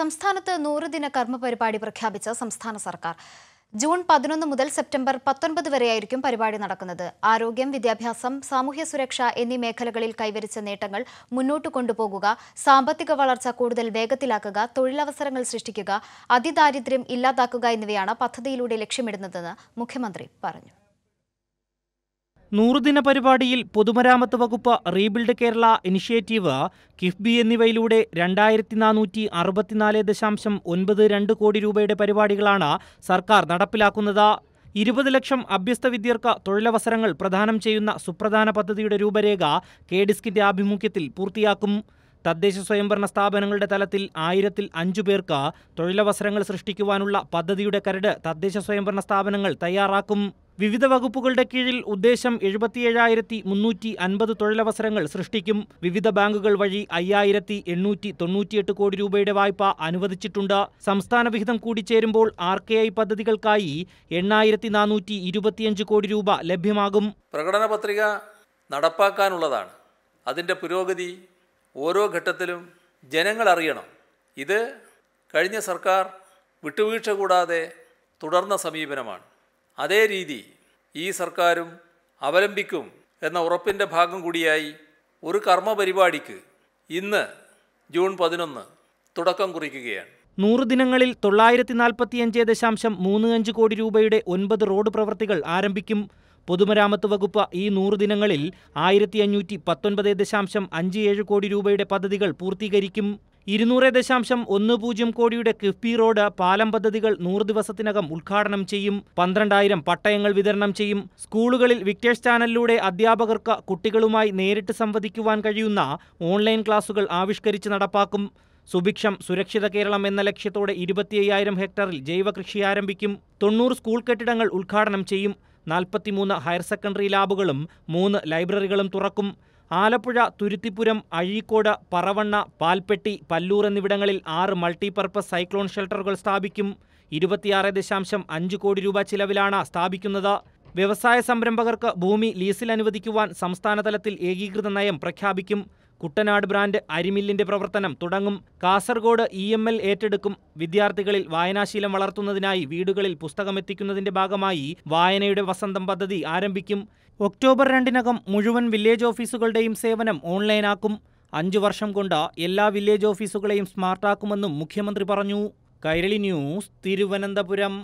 സംസ്ഥാനത്ത് നൂറുദിന കർമ്മ പരിപാടി പ്രഖ്യാപിച്ച സംസ്ഥാന സർക്കാർ ജൂൺ പതിനൊന്ന് മുതൽ സെപ്റ്റംബർ പത്തൊൻപത് വരെയായിരിക്കും പരിപാടി നടക്കുന്നത് ആരോഗ്യം വിദ്യാഭ്യാസം സാമൂഹ്യ സുരക്ഷ എന്നീ മേഖലകളിൽ കൈവരിച്ച നേട്ടങ്ങൾ മുന്നോട്ട് കൊണ്ടുപോകുക സാമ്പത്തിക വളർച്ച കൂടുതൽ വേഗത്തിലാക്കുക തൊഴിലവസരങ്ങൾ സൃഷ്ടിക്കുക അതിദാരിദ്ര്യം ഇല്ലാതാക്കുക എന്നിവയാണ് പദ്ധതിയിലൂടെ ലക്ഷ്യമിടുന്നതെന്ന് മുഖ്യമന്ത്രി പറഞ്ഞു നൂറുദിന പരിപാടിയിൽ പൊതുമരാമത്ത് വകുപ്പ് റീബിൽഡ് കേരള ഇനിഷ്യേറ്റീവ് കിഫ്ബി എന്നിവയിലൂടെ രണ്ടായിരത്തി നാനൂറ്റി അറുപത്തിനാല് ദശാംശം ഒൻപത് രണ്ട് കോടി രൂപയുടെ പരിപാടികളാണ് സർക്കാർ നടപ്പിലാക്കുന്നത് ഇരുപത് ലക്ഷം അഭ്യസ്ത വിദ്യർക്ക് തൊഴിലവസരങ്ങൾ പ്രദാനം ചെയ്യുന്ന സുപ്രധാന പദ്ധതിയുടെ രൂപരേഖ കെ ഡിസ്കിന്റെ ആഭിമുഖ്യത്തിൽ പൂർത്തിയാക്കും തദ്ദേശ സ്വയംഭരണ സ്ഥാപനങ്ങളുടെ തലത്തിൽ ആയിരത്തിൽ അഞ്ചു പേർക്ക് തൊഴിലവസരങ്ങൾ സൃഷ്ടിക്കുവാനുള്ള പദ്ധതിയുടെ കരട് തദ്ദേശ സ്വയംഭരണ സ്ഥാപനങ്ങൾ തയ്യാറാക്കും വിവിധ വകുപ്പുകളുടെ കീഴിൽ ഉദ്ദേശം എഴുപത്തിയേഴായിരത്തി മുന്നൂറ്റി അൻപത് തൊഴിലവസരങ്ങൾ സൃഷ്ടിക്കും വിവിധ ബാങ്കുകൾ വഴി അയ്യായിരത്തി എണ്ണൂറ്റി തൊണ്ണൂറ്റിയെട്ട് കോടി രൂപയുടെ വായ്പ അനുവദിച്ചിട്ടുണ്ട് സംസ്ഥാന വിഹിതം കൂടിച്ചേരുമ്പോൾ ആർ കെ ഐ പദ്ധതികൾക്കായി എണ്ണായിരത്തി നാനൂറ്റി ഇരുപത്തിയഞ്ച് കോടി രൂപ ലഭ്യമാകും പ്രകടന പത്രിക നടപ്പാക്കാനുള്ളതാണ് അതിൻ്റെ പുരോഗതി ഓരോ ഘട്ടത്തിലും ജനങ്ങൾ അറിയണം ഇത് കഴിഞ്ഞ സർക്കാർ വിട്ടുവീഴ്ച കൂടാതെ തുടർന്ന സമീപനമാണ് അതേ രീതി ഈ സർക്കാരും അവലംബിക്കും എന്ന ഉറപ്പിൻ്റെ ഭാഗം കൂടിയായി ഒരു കർമ്മ പരിപാടിക്ക് ഇന്ന് ജൂൺ പതിനൊന്ന് തുടക്കം കുറിക്കുകയാണ് നൂറ് ദിനങ്ങളിൽ തൊള്ളായിരത്തി നാൽപ്പത്തിയഞ്ച് ദശാംശം മൂന്ന് അഞ്ച് കോടി രൂപയുടെ ഒൻപത് റോഡ് പ്രവൃത്തികൾ ആരംഭിക്കും പൊതുമരാമത്ത് വകുപ്പ് ഈ നൂറ് ദിനങ്ങളിൽ ആയിരത്തി അഞ്ഞൂറ്റി പത്തൊൻപത് ദശാംശം അഞ്ച് ഏഴ് കോടി രൂപയുടെ പദ്ധതികൾ പൂർത്തീകരിക്കും ഇരുന്നൂറ് ദശാംശം ഒന്ന് പൂജ്യം കോടിയുടെ കിഫ്ബി റോഡ് പാലം പദ്ധതികൾ നൂറ് ദിവസത്തിനകം ഉദ്ഘാടനം ചെയ്യും പന്ത്രണ്ടായിരം പട്ടയങ്ങൾ വിതരണം ചെയ്യും സ്കൂളുകളിൽ വിക്ടേഴ്സ് ചാനലിലൂടെ അധ്യാപകർക്ക് കുട്ടികളുമായി നേരിട്ട് സംവദിക്കുവാൻ കഴിയുന്ന ഓൺലൈൻ ക്ലാസുകൾ ആവിഷ്കരിച്ച് നടപ്പാക്കും സുഭിക്ഷം സുരക്ഷിത കേരളം എന്ന ലക്ഷ്യത്തോടെ ഇരുപത്തിയ്യായിരം ഹെക്ടറിൽ ജൈവകൃഷി ആരംഭിക്കും തൊണ്ണൂറ് സ്കൂൾ കെട്ടിടങ്ങൾ ഉദ്ഘാടനം ചെയ്യും നാൽപ്പത്തിമൂന്ന് ഹയർ സെക്കൻഡറി ലാബുകളും മൂന്ന് ലൈബ്രറികളും തുറക്കും ആലപ്പുഴ തുരുത്തിപ്പുരം അഴീക്കോട് പറവണ്ണ പാൽപ്പെട്ടി പല്ലൂർ എന്നിവിടങ്ങളിൽ ആറ് മൾട്ടിപർപ്പസ് സൈക്ലോൺ ഷെൽട്ടറുകൾ സ്ഥാപിക്കും ഇരുപത്തിയാറ് ദശാംശം അഞ്ച് കോടി രൂപ ചിലവിലാണ് സ്ഥാപിക്കുന്നത് വ്യവസായ സംരംഭകർക്ക് ഭൂമി ലീസിൽ അനുവദിക്കുവാൻ സംസ്ഥാനതലത്തിൽ ഏകീകൃത നയം പ്രഖ്യാപിക്കും കുട്ടനാട് ബ്രാൻഡ് അരിമില്ലിന്റെ പ്രവർത്തനം തുടങ്ങും കാസർഗോഡ് ഇ എം എൽ ഏറ്റെടുക്കും വിദ്യാർത്ഥികളിൽ വായനാശീലം വളർത്തുന്നതിനായി വീടുകളിൽ പുസ്തകമെത്തിക്കുന്നതിന്റെ ഭാഗമായി വായനയുടെ വസന്തം പദ്ധതി ആരംഭിക്കും ഒക്ടോബർ രണ്ടിനകം മുഴുവൻ വില്ലേജ് ഓഫീസുകളുടെയും സേവനം ഓൺലൈനാക്കും അഞ്ചു വർഷം കൊണ്ട് എല്ലാ വില്ലേജ് ഓഫീസുകളെയും സ്മാർട്ടാക്കുമെന്നും മുഖ്യമന്ത്രി പറഞ്ഞു കൈരളി ന്യൂസ് തിരുവനന്തപുരം